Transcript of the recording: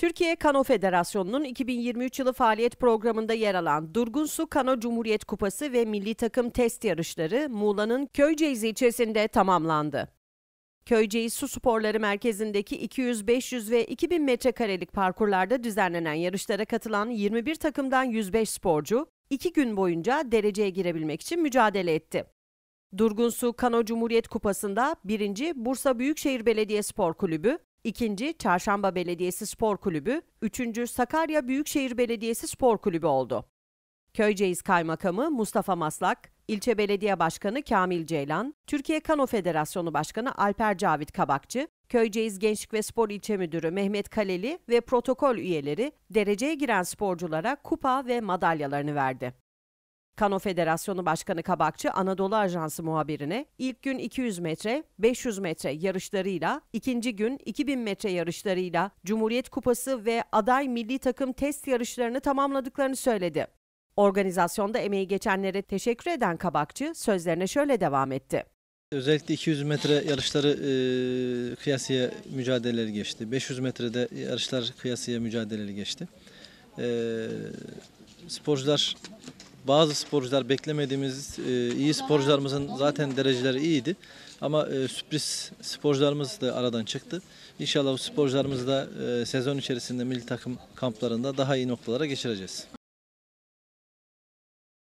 Türkiye Kano Federasyonu'nun 2023 yılı faaliyet programında yer alan Durgun Su Kano Cumhuriyet Kupası ve Milli Takım Test yarışları Muğla'nın Köyceğiz ilçesinde tamamlandı. Köyceğiz Su Sporları Merkezi'ndeki 200, 500 ve 2000 metrekarelik parkurlarda düzenlenen yarışlara katılan 21 takımdan 105 sporcu, 2 gün boyunca dereceye girebilmek için mücadele etti. Durgun Su Kano Cumhuriyet Kupası'nda 1. Bursa Büyükşehir Belediye Spor Kulübü, İkinci Çarşamba Belediyesi Spor Kulübü, üçüncü Sakarya Büyükşehir Belediyesi Spor Kulübü oldu. Köyceğiz Kaymakamı Mustafa Maslak, İlçe Belediye Başkanı Kamil Ceylan, Türkiye Kano Federasyonu Başkanı Alper Cavit Kabakçı, Köyceğiz Gençlik ve Spor İlçe Müdürü Mehmet Kaleli ve protokol üyeleri dereceye giren sporculara kupa ve madalyalarını verdi. Kano Federasyonu Başkanı Kabakçı Anadolu Ajansı muhabirine ilk gün 200 metre, 500 metre yarışlarıyla, ikinci gün 2000 metre yarışlarıyla Cumhuriyet Kupası ve aday milli takım test yarışlarını tamamladıklarını söyledi. Organizasyonda emeği geçenlere teşekkür eden Kabakçı sözlerine şöyle devam etti. Özellikle 200 metre yarışları e, kıyasıya mücadeleleri geçti. 500 metrede yarışlar kıyasıya mücadeleleri geçti. E, sporcular bazı sporcular beklemediğimiz e, iyi sporcularımızın zaten dereceleri iyiydi. Ama e, sürpriz sporcularımız da aradan çıktı. İnşallah bu sporcularımız da e, sezon içerisinde milli takım kamplarında daha iyi noktalara geçireceğiz.